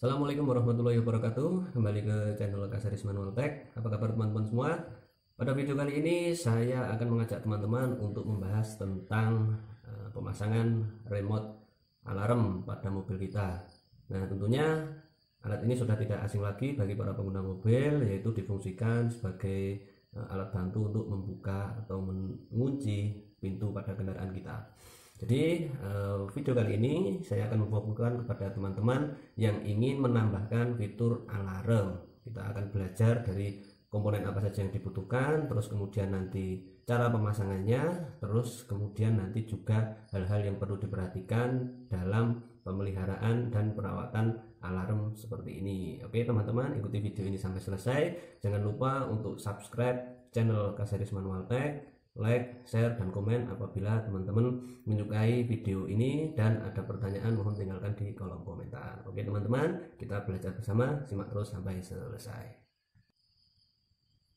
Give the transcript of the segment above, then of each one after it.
Assalamualaikum warahmatullahi wabarakatuh Kembali ke channel Kasaris Manual Tech Apa kabar teman-teman semua? Pada video kali ini saya akan mengajak teman-teman untuk membahas tentang eh, pemasangan remote alarm pada mobil kita Nah tentunya alat ini sudah tidak asing lagi bagi para pengguna mobil Yaitu difungsikan sebagai eh, alat bantu untuk membuka atau mengunci pintu pada kendaraan kita jadi eh, video kali ini saya akan memfokuskan kepada teman-teman yang ingin menambahkan fitur alarm. Kita akan belajar dari komponen apa saja yang dibutuhkan, terus kemudian nanti cara pemasangannya, terus kemudian nanti juga hal-hal yang perlu diperhatikan dalam pemeliharaan dan perawatan alarm seperti ini. Oke teman-teman, ikuti video ini sampai selesai. Jangan lupa untuk subscribe channel Kasaris Manual Tech like, share, dan komen apabila teman-teman menyukai video ini dan ada pertanyaan mohon tinggalkan di kolom komentar. Oke teman-teman, kita belajar bersama, simak terus sampai selesai.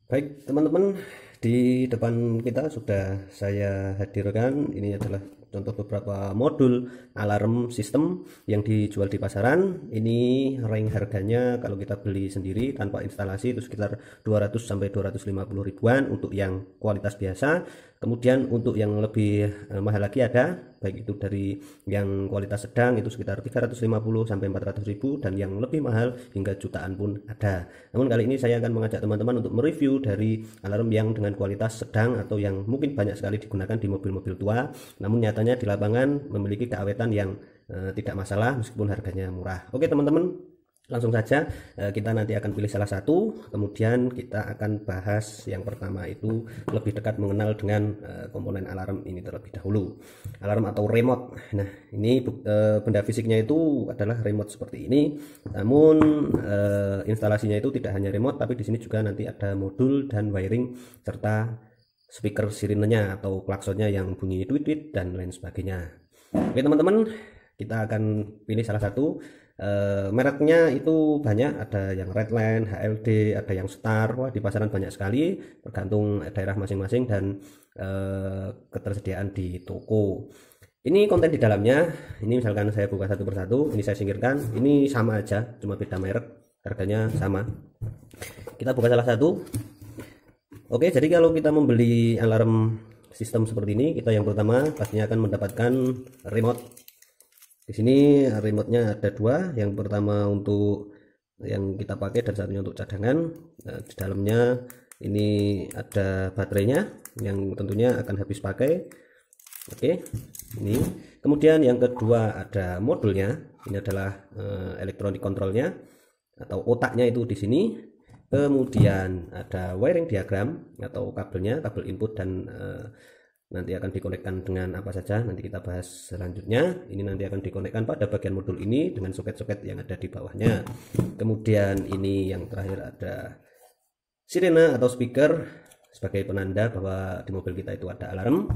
Baik teman-teman, di depan kita sudah saya hadirkan, ini adalah contoh beberapa modul alarm sistem yang dijual di pasaran ini range harganya kalau kita beli sendiri tanpa instalasi itu sekitar 200 sampai 250 ribuan untuk yang kualitas biasa kemudian untuk yang lebih eh, mahal lagi ada baik itu dari yang kualitas sedang itu sekitar 350 sampai 400 ribu dan yang lebih mahal hingga jutaan pun ada namun kali ini saya akan mengajak teman-teman untuk mereview dari alarm yang dengan kualitas sedang atau yang mungkin banyak sekali digunakan di mobil-mobil tua namun nyatanya di lapangan memiliki keawetan yang eh, tidak masalah meskipun harganya murah oke teman-teman langsung saja eh, kita nanti akan pilih salah satu kemudian kita akan bahas yang pertama itu lebih dekat mengenal dengan eh, komponen alarm ini terlebih dahulu alarm atau remote nah ini eh, benda fisiknya itu adalah remote seperti ini namun instalasinya itu tidak hanya remote tapi di sini juga nanti ada modul dan wiring serta speaker sirinenya atau klaksonnya yang bunyi tweet-tweet dan lain sebagainya oke teman-teman kita akan pilih salah satu e, mereknya itu banyak ada yang Redline, HLD, ada yang Star wah di pasaran banyak sekali tergantung daerah masing-masing dan e, ketersediaan di toko ini konten di dalamnya ini misalkan saya buka satu persatu ini saya singkirkan ini sama aja cuma beda merek harganya sama kita buka salah satu Oke, jadi kalau kita membeli alarm sistem seperti ini, kita yang pertama pastinya akan mendapatkan remote di sini remote-nya ada dua yang pertama untuk yang kita pakai dan satunya untuk cadangan nah, di dalamnya ini ada baterainya yang tentunya akan habis pakai oke ini kemudian yang kedua ada modulnya ini adalah uh, eh, elektronik kontrolnya atau otaknya itu di sini kemudian ada wiring diagram atau kabelnya kabel input dan eh, nanti akan dikonekkan dengan apa saja nanti kita bahas selanjutnya ini nanti akan dikonekkan pada bagian modul ini dengan soket-soket yang ada di bawahnya kemudian ini yang terakhir ada sirena atau speaker sebagai penanda bahwa di mobil kita itu ada alarm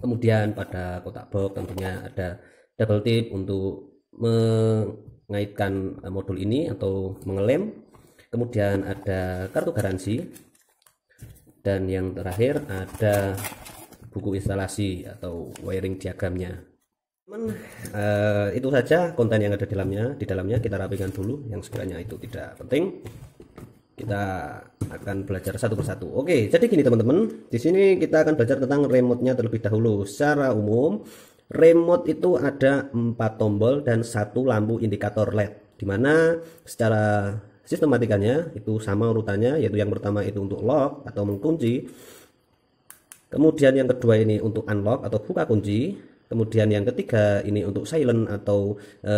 kemudian pada kotak box tentunya ada double tip untuk mengaitkan eh, modul ini atau mengelem kemudian ada kartu garansi dan yang terakhir ada buku instalasi atau wiring diagramnya teman uh, eh, itu saja konten yang ada di dalamnya di dalamnya kita rapikan dulu yang sebenarnya itu tidak penting kita akan belajar satu persatu. Oke, jadi gini teman-teman, di sini kita akan belajar tentang remote-nya terlebih dahulu. Secara umum, remote itu ada empat tombol dan satu lampu indikator LED, dimana secara sistematikanya itu sama urutannya, yaitu yang pertama itu untuk lock atau mengkunci, Kemudian yang kedua ini untuk unlock atau buka kunci. Kemudian yang ketiga ini untuk silent atau e,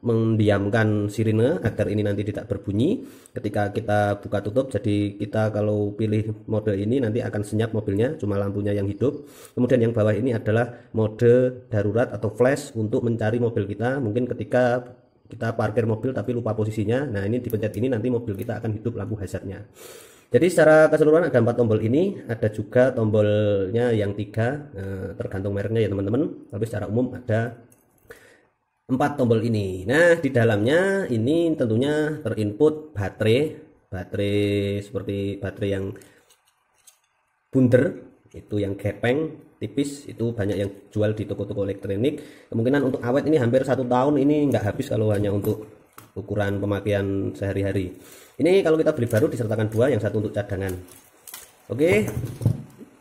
mendiamkan sirine agar ini nanti tidak berbunyi ketika kita buka tutup. Jadi kita kalau pilih mode ini nanti akan senyap mobilnya, cuma lampunya yang hidup. Kemudian yang bawah ini adalah mode darurat atau flash untuk mencari mobil kita. Mungkin ketika kita parkir mobil tapi lupa posisinya. Nah, ini dipencet ini nanti mobil kita akan hidup lampu hazardnya. Jadi secara keseluruhan ada empat tombol ini, ada juga tombolnya yang tiga, eh, tergantung mereknya ya teman-teman. Tapi secara umum ada empat tombol ini. Nah di dalamnya ini tentunya terinput baterai, baterai seperti baterai yang bunder itu yang gepeng tipis itu banyak yang jual di toko-toko elektronik kemungkinan untuk awet ini hampir satu tahun ini nggak habis kalau hanya untuk ukuran pemakaian sehari-hari ini kalau kita beli baru disertakan dua yang satu untuk cadangan oke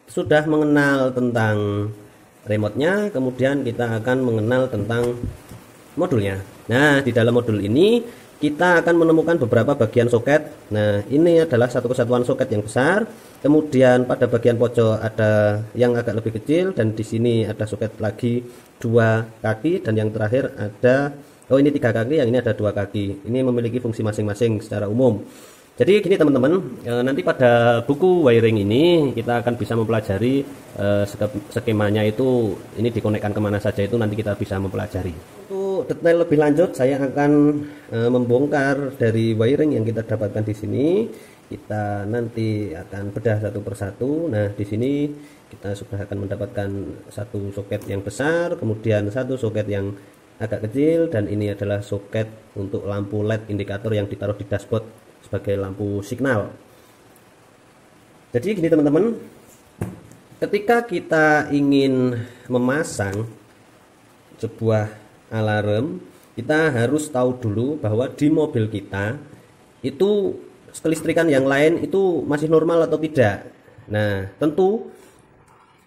sudah mengenal tentang remote-nya kemudian kita akan mengenal tentang modulnya nah di dalam modul ini kita akan menemukan beberapa bagian soket nah ini adalah satu kesatuan soket yang besar kemudian pada bagian pojok ada yang agak lebih kecil dan di sini ada soket lagi dua kaki dan yang terakhir ada oh ini tiga kaki yang ini ada dua kaki ini memiliki fungsi masing-masing secara umum jadi gini teman-teman eh, nanti pada buku wiring ini kita akan bisa mempelajari eh, skemanya itu ini dikonekkan kemana saja itu nanti kita bisa mempelajari untuk detail lebih lanjut saya akan eh, membongkar dari wiring yang kita dapatkan di sini kita nanti akan bedah satu persatu nah di sini kita sudah akan mendapatkan satu soket yang besar kemudian satu soket yang agak kecil dan ini adalah soket untuk lampu LED indikator yang ditaruh di dashboard sebagai lampu signal jadi gini teman-teman ketika kita ingin memasang sebuah alarm kita harus tahu dulu bahwa di mobil kita itu kelistrikan yang lain itu masih normal atau tidak nah tentu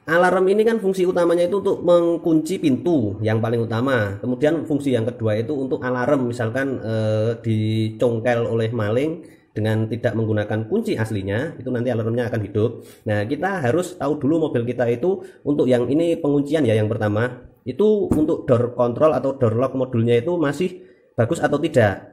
Alarm ini kan fungsi utamanya itu untuk mengunci pintu yang paling utama. Kemudian fungsi yang kedua itu untuk alarm misalkan eh, dicongkel oleh maling dengan tidak menggunakan kunci aslinya itu nanti alarmnya akan hidup. Nah kita harus tahu dulu mobil kita itu untuk yang ini penguncian ya yang pertama itu untuk door control atau door lock modulnya itu masih bagus atau tidak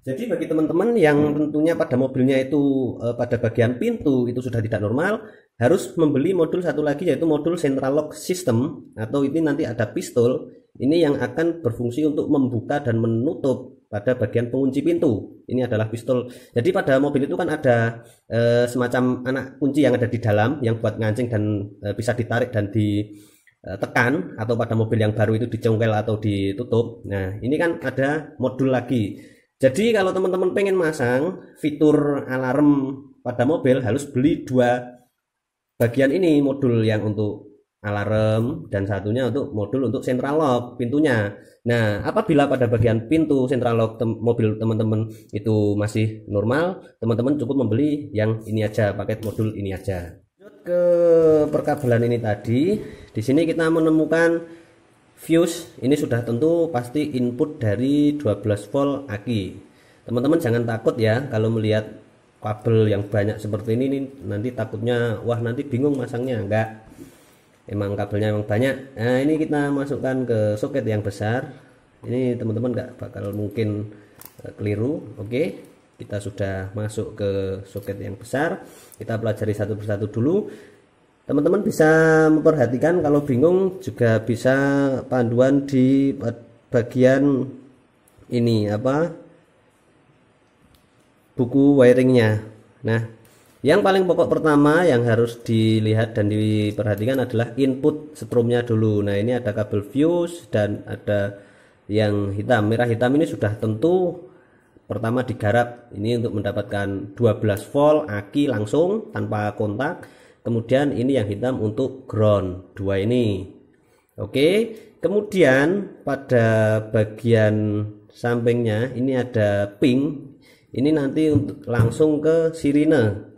Jadi bagi teman-teman yang tentunya pada mobilnya itu eh, pada bagian pintu itu sudah tidak normal, harus membeli modul satu lagi yaitu modul central lock system atau ini nanti ada pistol ini yang akan berfungsi untuk membuka dan menutup pada bagian pengunci pintu. Ini adalah pistol. Jadi pada mobil itu kan ada eh, semacam anak kunci yang ada di dalam yang buat ngancing dan eh, bisa ditarik dan ditekan atau pada mobil yang baru itu dicongkel atau ditutup. Nah, ini kan ada modul lagi jadi kalau teman-teman pengen masang fitur alarm pada mobil harus beli dua bagian ini modul yang untuk alarm dan satunya untuk modul untuk central lock pintunya. Nah, apabila pada bagian pintu central lock tem mobil teman-teman itu masih normal, teman-teman cukup membeli yang ini aja paket modul ini aja. Ke perkabelan ini tadi, di sini kita menemukan fuse ini sudah tentu pasti input dari 12 volt aki teman-teman jangan takut ya kalau melihat kabel yang banyak seperti ini nih, nanti takutnya wah nanti bingung masangnya enggak emang kabelnya emang banyak nah ini kita masukkan ke soket yang besar ini teman-teman enggak bakal mungkin e, keliru oke kita sudah masuk ke soket yang besar kita pelajari satu persatu dulu teman-teman bisa memperhatikan kalau bingung juga bisa panduan di bagian ini apa buku wiringnya nah yang paling pokok pertama yang harus dilihat dan diperhatikan adalah input strumnya dulu nah ini ada kabel fuse dan ada yang hitam merah hitam ini sudah tentu pertama digarap ini untuk mendapatkan 12 volt aki langsung tanpa kontak kemudian ini yang hitam untuk ground dua ini oke kemudian pada bagian sampingnya ini ada pink ini nanti untuk langsung ke sirine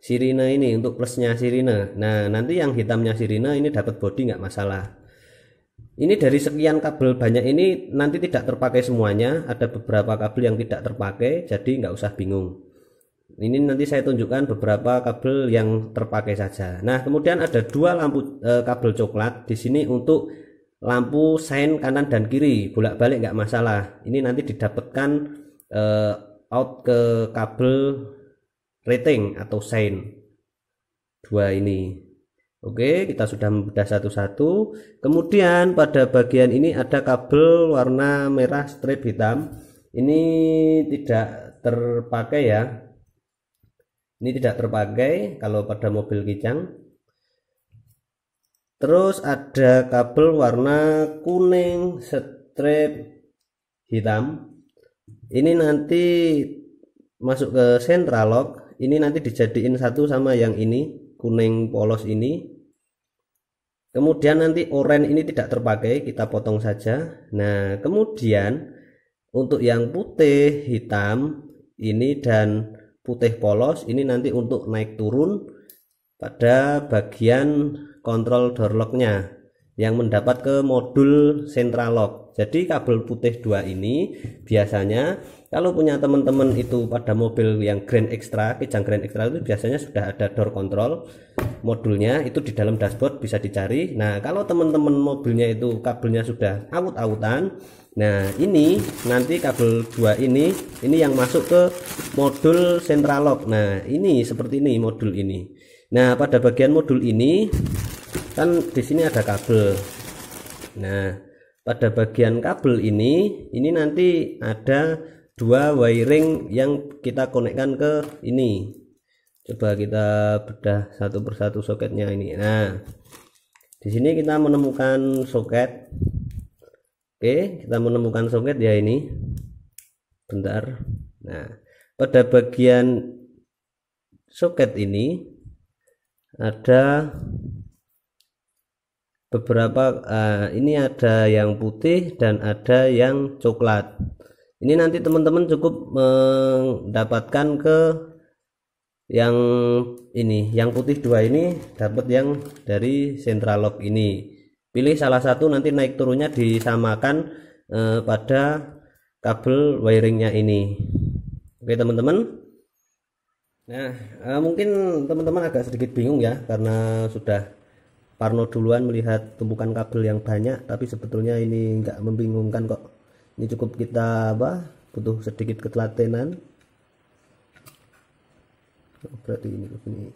sirine ini untuk plusnya sirine nah nanti yang hitamnya sirine ini dapat body nggak masalah ini dari sekian kabel banyak ini nanti tidak terpakai semuanya ada beberapa kabel yang tidak terpakai jadi nggak usah bingung ini nanti saya tunjukkan beberapa kabel yang terpakai saja nah kemudian ada dua lampu e, kabel coklat di sini untuk lampu sein kanan dan kiri bolak-balik nggak masalah ini nanti didapatkan e, out ke kabel rating atau sein dua ini Oke, kita sudah membedah satu-satu. Kemudian pada bagian ini ada kabel warna merah strip hitam. Ini tidak terpakai ya ini tidak terpakai kalau pada mobil kijang terus ada kabel warna kuning strip hitam ini nanti masuk ke central lock ini nanti dijadiin satu sama yang ini kuning polos ini kemudian nanti oranye ini tidak terpakai kita potong saja nah kemudian untuk yang putih hitam ini dan putih polos ini nanti untuk naik turun pada bagian kontrol door locknya yang mendapat ke modul central lock jadi kabel putih dua ini biasanya kalau punya teman-teman itu pada mobil yang Grand Extra kijang Grand Extra itu biasanya sudah ada door control modulnya itu di dalam dashboard bisa dicari nah kalau teman-teman mobilnya itu kabelnya sudah awut-awutan Nah, ini nanti kabel dua ini ini yang masuk ke modul central lock. Nah, ini seperti ini modul ini. Nah, pada bagian modul ini kan di sini ada kabel. Nah, pada bagian kabel ini ini nanti ada dua wiring yang kita konekkan ke ini. Coba kita bedah satu persatu soketnya ini. Nah, di sini kita menemukan soket Oke, kita menemukan soket ya ini. Bentar. Nah, pada bagian soket ini ada beberapa uh, ini ada yang putih dan ada yang coklat. Ini nanti teman-teman cukup mendapatkan ke yang ini, yang putih dua ini dapat yang dari central lock ini pilih salah satu nanti naik turunnya disamakan eh, pada kabel wiringnya ini oke teman-teman nah eh, mungkin teman-teman agak sedikit bingung ya karena sudah Parno duluan melihat tumpukan kabel yang banyak tapi sebetulnya ini enggak membingungkan kok ini cukup kita apa butuh sedikit ketelatenan oh, berarti ini ini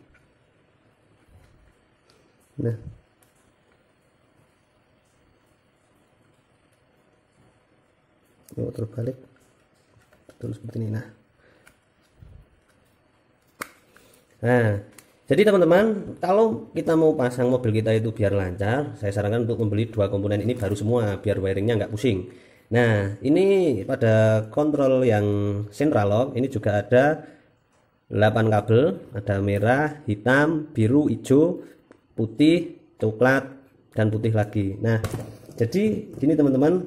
nah ini terbalik, balik terus seperti ini nah nah jadi teman-teman kalau kita mau pasang mobil kita itu biar lancar saya sarankan untuk membeli dua komponen ini baru semua biar wiringnya nggak pusing nah ini pada kontrol yang central lock ini juga ada 8 kabel ada merah hitam biru hijau putih coklat dan putih lagi nah jadi ini teman-teman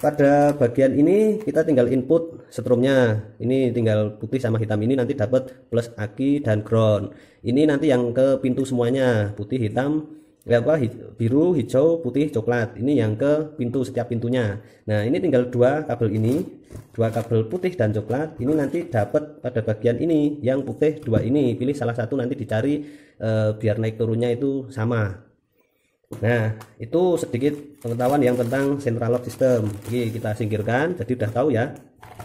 pada bagian ini kita tinggal input setrumnya ini tinggal putih sama hitam ini nanti dapat plus aki dan ground ini nanti yang ke pintu semuanya putih hitam ya apa biru hijau putih coklat ini yang ke pintu setiap pintunya nah ini tinggal dua kabel ini dua kabel putih dan coklat ini nanti dapat pada bagian ini yang putih dua ini pilih salah satu nanti dicari eh, biar naik turunnya itu sama Nah, itu sedikit pengetahuan yang tentang central lock system. Oke, kita singkirkan. Jadi sudah tahu ya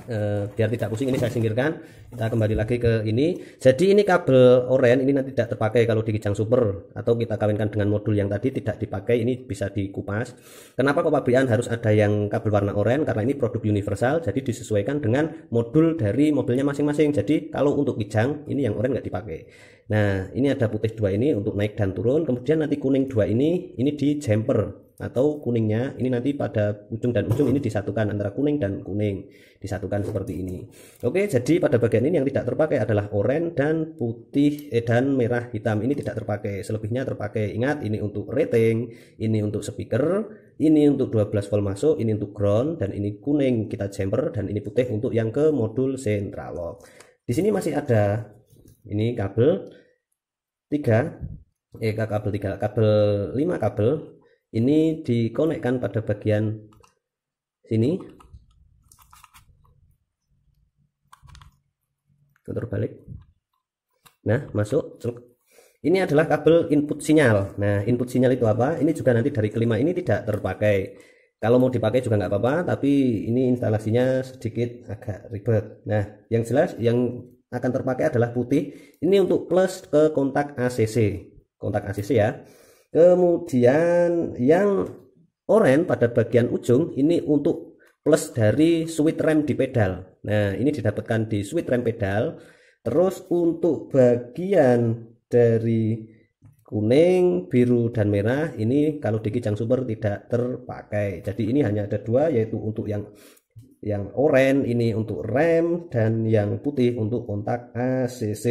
eh, biar tidak pusing ini saya singkirkan kita kembali lagi ke ini jadi ini kabel oren ini nanti tidak terpakai kalau di kijang super atau kita kawinkan dengan modul yang tadi tidak dipakai ini bisa dikupas kenapa kok pabrikan harus ada yang kabel warna oren karena ini produk universal jadi disesuaikan dengan modul dari mobilnya masing-masing jadi kalau untuk kijang ini yang oren nggak dipakai nah ini ada putih dua ini untuk naik dan turun kemudian nanti kuning dua ini ini di jumper atau kuningnya ini nanti pada ujung dan ujung ini disatukan antara kuning dan kuning disatukan seperti ini oke jadi pada bagian ini yang tidak terpakai adalah oranye dan putih eh, dan merah hitam ini tidak terpakai selebihnya terpakai ingat ini untuk rating ini untuk speaker ini untuk 12 volt masuk ini untuk ground dan ini kuning kita chamber dan ini putih untuk yang ke modul central lock di sini masih ada ini kabel 3 eh kabel 3 kabel 5 kabel ini dikonekkan pada bagian sini putar balik nah masuk ini adalah kabel input sinyal nah input sinyal itu apa ini juga nanti dari kelima ini tidak terpakai kalau mau dipakai juga nggak apa-apa tapi ini instalasinya sedikit agak ribet nah yang jelas yang akan terpakai adalah putih ini untuk plus ke kontak ACC kontak ACC ya kemudian yang oranye pada bagian ujung ini untuk plus dari switch rem di pedal nah ini didapatkan di switch rem pedal terus untuk bagian dari kuning, biru, dan merah ini kalau di Kijang Super tidak terpakai. Jadi ini hanya ada dua yaitu untuk yang yang oranye ini untuk rem dan yang putih untuk kontak ACC.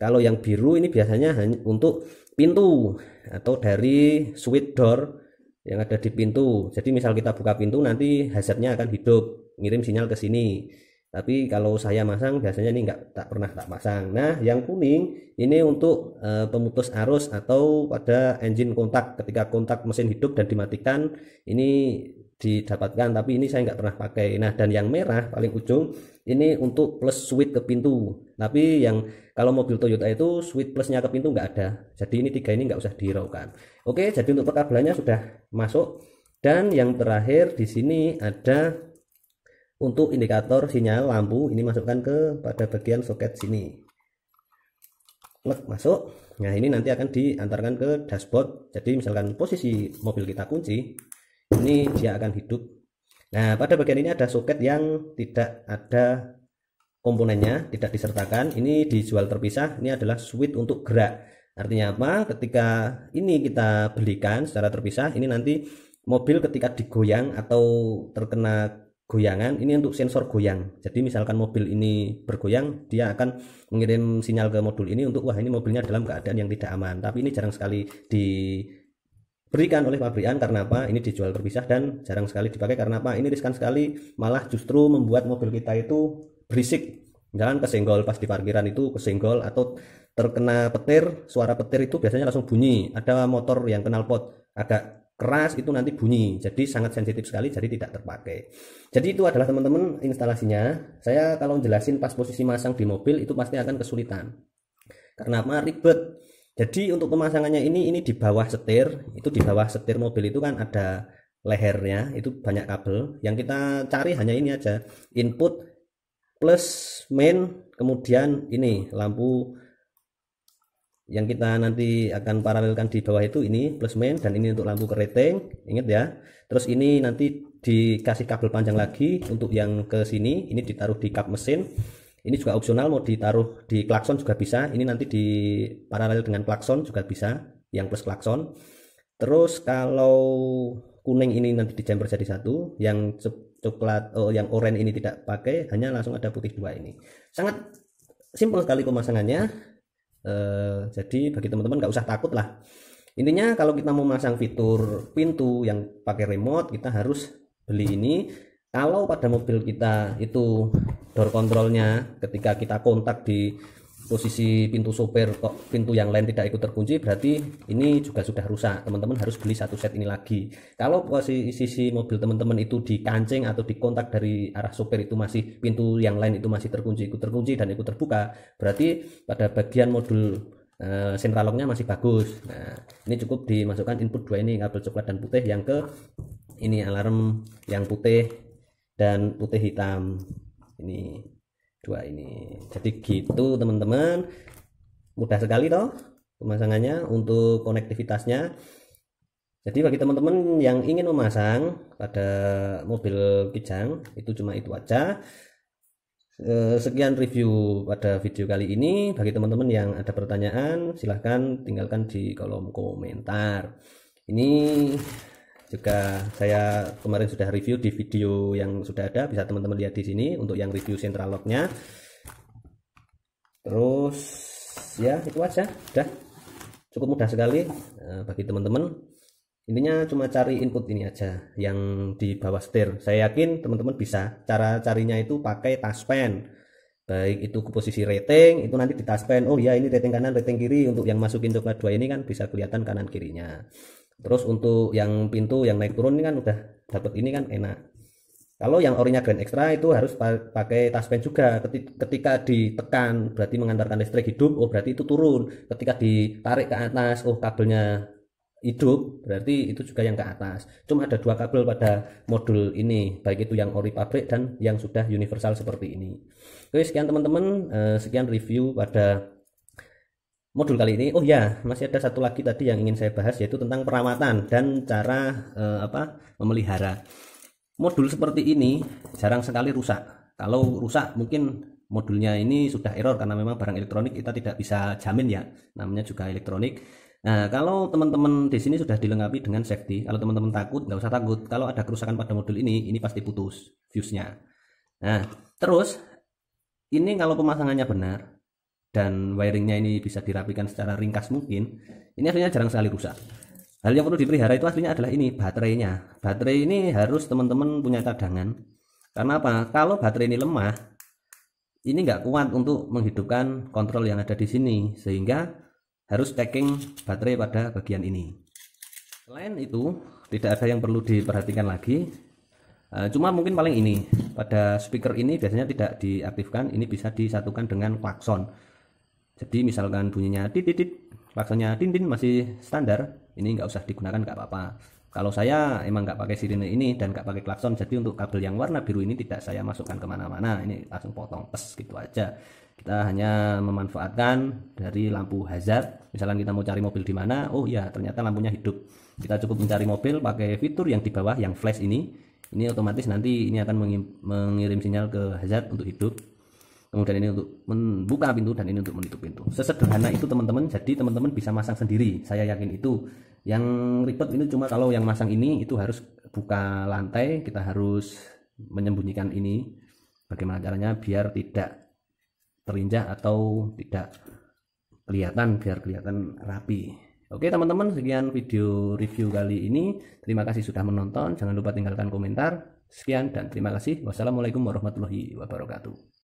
Kalau yang biru ini biasanya hanya untuk pintu atau dari switch door yang ada di pintu. Jadi misal kita buka pintu nanti hazardnya akan hidup, ngirim sinyal ke sini. Tapi kalau saya masang biasanya ini nggak tak pernah tak pasang. Nah, yang kuning ini untuk e, pemutus arus atau pada engine kontak ketika kontak mesin hidup dan dimatikan ini didapatkan tapi ini saya nggak pernah pakai nah dan yang merah paling ujung ini untuk plus switch ke pintu tapi yang kalau mobil Toyota itu switch plusnya ke pintu nggak ada jadi ini tiga ini nggak usah dihiraukan oke jadi untuk perkabelannya sudah masuk dan yang terakhir di sini ada untuk indikator sinyal lampu ini masukkan ke pada bagian soket sini masuk nah ini nanti akan diantarkan ke dashboard jadi misalkan posisi mobil kita kunci ini dia akan hidup nah pada bagian ini ada soket yang tidak ada komponennya tidak disertakan ini dijual terpisah ini adalah switch untuk gerak artinya apa ketika ini kita belikan secara terpisah ini nanti mobil ketika digoyang atau terkena goyangan ini untuk sensor goyang jadi misalkan mobil ini bergoyang dia akan mengirim sinyal ke modul ini untuk wah ini mobilnya dalam keadaan yang tidak aman tapi ini jarang sekali di diberikan oleh pabrikan karena apa ini dijual terpisah dan jarang sekali dipakai karena apa ini riskan sekali malah justru membuat mobil kita itu berisik Jangan kesenggol pas di parkiran itu kesenggol atau terkena petir suara petir itu biasanya langsung bunyi ada motor yang kenal pot agak keras itu nanti bunyi jadi sangat sensitif sekali jadi tidak terpakai jadi itu adalah teman-teman instalasinya saya kalau jelasin pas posisi masang di mobil itu pasti akan kesulitan karena apa ribet jadi untuk pemasangannya ini ini di bawah setir, itu di bawah setir mobil itu kan ada lehernya, itu banyak kabel. Yang kita cari hanya ini aja, input plus main, kemudian ini lampu yang kita nanti akan paralelkan di bawah itu ini plus main dan ini untuk lampu keriting, ingat ya. Terus ini nanti dikasih kabel panjang lagi untuk yang ke sini, ini ditaruh di kap mesin ini juga opsional mau ditaruh di klakson juga bisa. Ini nanti di paralel dengan klakson juga bisa, yang plus klakson. Terus kalau kuning ini nanti di jumper jadi satu, yang coklat oh, yang oranye ini tidak pakai, hanya langsung ada putih dua ini. Sangat simpel sekali pemasangannya. E, jadi bagi teman-teman nggak usah takut lah. Intinya kalau kita mau masang fitur pintu yang pakai remote, kita harus beli ini kalau pada mobil kita itu door controlnya ketika kita kontak di posisi pintu sopir kok pintu yang lain tidak ikut terkunci berarti ini juga sudah rusak teman-teman harus beli satu set ini lagi kalau posisi sisi mobil teman-teman itu di kancing atau di kontak dari arah sopir itu masih pintu yang lain itu masih terkunci ikut terkunci dan ikut terbuka berarti pada bagian modul e, eh, sentraloknya masih bagus nah ini cukup dimasukkan input dua ini kabel coklat dan putih yang ke ini alarm yang putih dan putih hitam ini dua ini jadi gitu teman-teman mudah sekali toh pemasangannya untuk konektivitasnya jadi bagi teman-teman yang ingin memasang pada mobil kijang itu cuma itu aja eh, sekian review pada video kali ini bagi teman-teman yang ada pertanyaan silahkan tinggalkan di kolom komentar ini juga saya kemarin sudah review di video yang sudah ada bisa teman-teman lihat di sini untuk yang review central locknya terus ya itu aja udah cukup mudah sekali eh, bagi teman-teman intinya cuma cari input ini aja yang di bawah setir saya yakin teman-teman bisa cara carinya itu pakai taspen baik itu ke posisi rating itu nanti di taspen oh ya ini rating kanan rating kiri untuk yang masukin coklat dua ini kan bisa kelihatan kanan kirinya Terus untuk yang pintu yang naik turun ini kan udah dapat ini kan enak. Kalau yang orinya Grand Extra itu harus pakai taspen juga. Ketika ditekan berarti mengantarkan listrik hidup, oh berarti itu turun. Ketika ditarik ke atas, oh kabelnya hidup, berarti itu juga yang ke atas. Cuma ada dua kabel pada modul ini, baik itu yang ori pabrik dan yang sudah universal seperti ini. Oke, sekian teman-teman, eh, sekian review pada modul kali ini. Oh ya, masih ada satu lagi tadi yang ingin saya bahas yaitu tentang perawatan dan cara eh, apa memelihara. Modul seperti ini jarang sekali rusak. Kalau rusak mungkin modulnya ini sudah error karena memang barang elektronik kita tidak bisa jamin ya. Namanya juga elektronik. Nah, kalau teman-teman di sini sudah dilengkapi dengan safety, kalau teman-teman takut nggak usah takut. Kalau ada kerusakan pada modul ini, ini pasti putus fuse-nya. Nah, terus ini kalau pemasangannya benar, dan wiringnya ini bisa dirapikan secara ringkas mungkin ini aslinya jarang sekali rusak hal yang perlu dipelihara itu aslinya adalah ini baterainya baterai ini harus teman-teman punya cadangan karena apa kalau baterai ini lemah ini nggak kuat untuk menghidupkan kontrol yang ada di sini sehingga harus checking baterai pada bagian ini selain itu tidak ada yang perlu diperhatikan lagi eh, cuma mungkin paling ini pada speaker ini biasanya tidak diaktifkan ini bisa disatukan dengan klakson jadi misalkan bunyinya titit waktunya tintin masih standar ini nggak usah digunakan nggak apa-apa kalau saya emang nggak pakai sirine ini dan nggak pakai klakson jadi untuk kabel yang warna biru ini tidak saya masukkan kemana-mana ini langsung potong pes gitu aja kita hanya memanfaatkan dari lampu hazard misalkan kita mau cari mobil di mana oh ya ternyata lampunya hidup kita cukup mencari mobil pakai fitur yang di bawah yang flash ini ini otomatis nanti ini akan mengirim sinyal ke hazard untuk hidup kemudian ini untuk membuka pintu dan ini untuk menutup pintu sesederhana itu teman-teman jadi teman-teman bisa masang sendiri saya yakin itu yang ribet ini cuma kalau yang masang ini itu harus buka lantai kita harus menyembunyikan ini bagaimana caranya biar tidak terinjak atau tidak kelihatan biar kelihatan rapi Oke teman-teman sekian video review kali ini terima kasih sudah menonton jangan lupa tinggalkan komentar sekian dan terima kasih wassalamualaikum warahmatullahi wabarakatuh